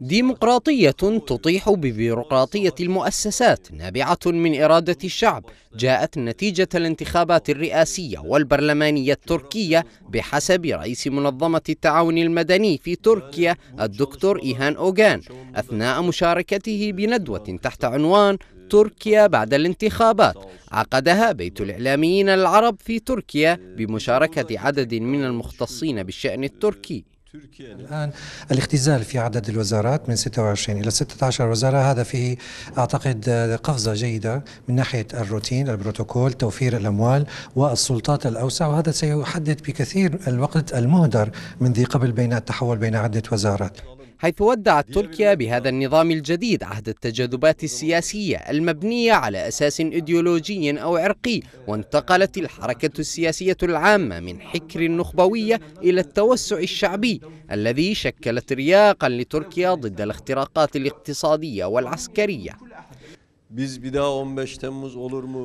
ديمقراطية تطيح ببيروقراطية المؤسسات نابعة من إرادة الشعب جاءت نتيجة الانتخابات الرئاسية والبرلمانية التركية بحسب رئيس منظمة التعاون المدني في تركيا الدكتور إيهان أوغان أثناء مشاركته بندوة تحت عنوان تركيا بعد الانتخابات عقدها بيت الإعلاميين العرب في تركيا بمشاركة عدد من المختصين بالشأن التركي الآن الاختزال في عدد الوزارات من 26 إلى 16 وزارة هذا فيه أعتقد قفزة جيدة من ناحية الروتين البروتوكول توفير الأموال والسلطات الأوسع وهذا سيحدد بكثير الوقت المهدر من ذي قبل بين التحول بين عدة وزارات حيث ودعت تركيا بهذا النظام الجديد عهد التجاذبات السياسية المبنية على أساس إيديولوجي أو عرقي وانتقلت الحركة السياسية العامة من حكر النخبوية إلى التوسع الشعبي الذي شكلت رياقا لتركيا ضد الاختراقات الاقتصادية والعسكرية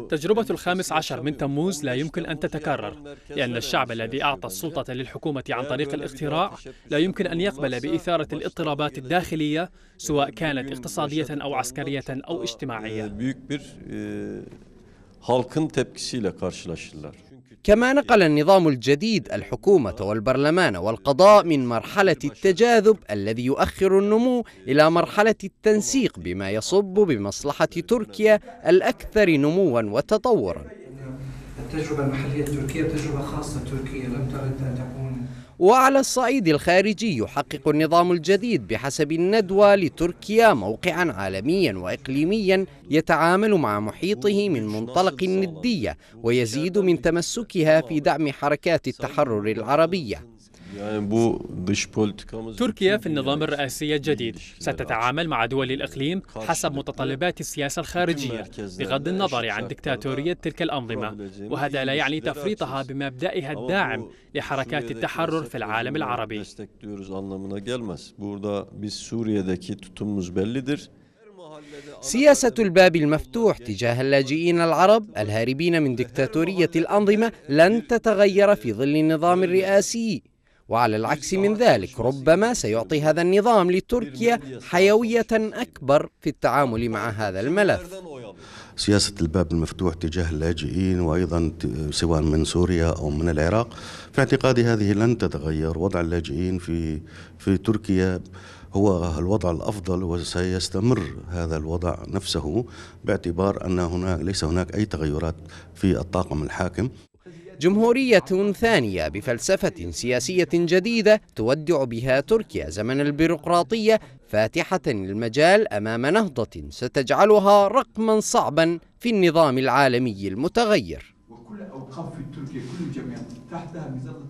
تجربة الخامس عشر من تموز لا يمكن أن تتكرر لأن الشعب الذي أعطى السلطة للحكومة عن طريق الاختراع لا يمكن أن يقبل بإثارة الاضطرابات الداخلية سواء كانت اقتصادية أو عسكرية أو e, اجتماعية. E, halkın tepkisiyle karşılaşırlar. كما نقل النظام الجديد الحكومة والبرلمان والقضاء من مرحلة التجاذب الذي يؤخر النمو إلى مرحلة التنسيق بما يصب بمصلحة تركيا الأكثر نموا وتطورا التجربة المحلية التركية تجربة خاصة تركية لم ترد أن تكون وعلى الصعيد الخارجي يحقق النظام الجديد بحسب الندوة لتركيا موقعا عالميا وإقليميا يتعامل مع محيطه من منطلق الندية ويزيد من تمسكها في دعم حركات التحرر العربية تركيا في النظام الرئاسي الجديد ستتعامل مع دول الإقليم حسب متطلبات السياسة الخارجية بغض النظر عن دكتاتورية تلك الأنظمة وهذا لا يعني تفريطها بمبدئها الداعم لحركات التحرر في العالم العربي. سياسة الباب المفتوح تجاه اللاجئين العرب الهاربين من دكتاتورية الأنظمة لن تتغير في ظل النظام الرئاسي وعلى العكس من ذلك ربما سيعطي هذا النظام لتركيا حيوية أكبر في التعامل مع هذا الملف سياسة الباب المفتوح تجاه اللاجئين وأيضا سواء من سوريا أو من العراق في اعتقادي هذه لن تتغير وضع اللاجئين في, في تركيا هو الوضع الافضل وسيستمر هذا الوضع نفسه باعتبار ان هناك ليس هناك اي تغيرات في الطاقم الحاكم جمهورية ثانية بفلسفة سياسية جديدة تودع بها تركيا زمن البيروقراطية فاتحة المجال أمام نهضة ستجعلها رقما صعبا في النظام العالمي المتغير وكل أوقاف في تركيا كل تحتها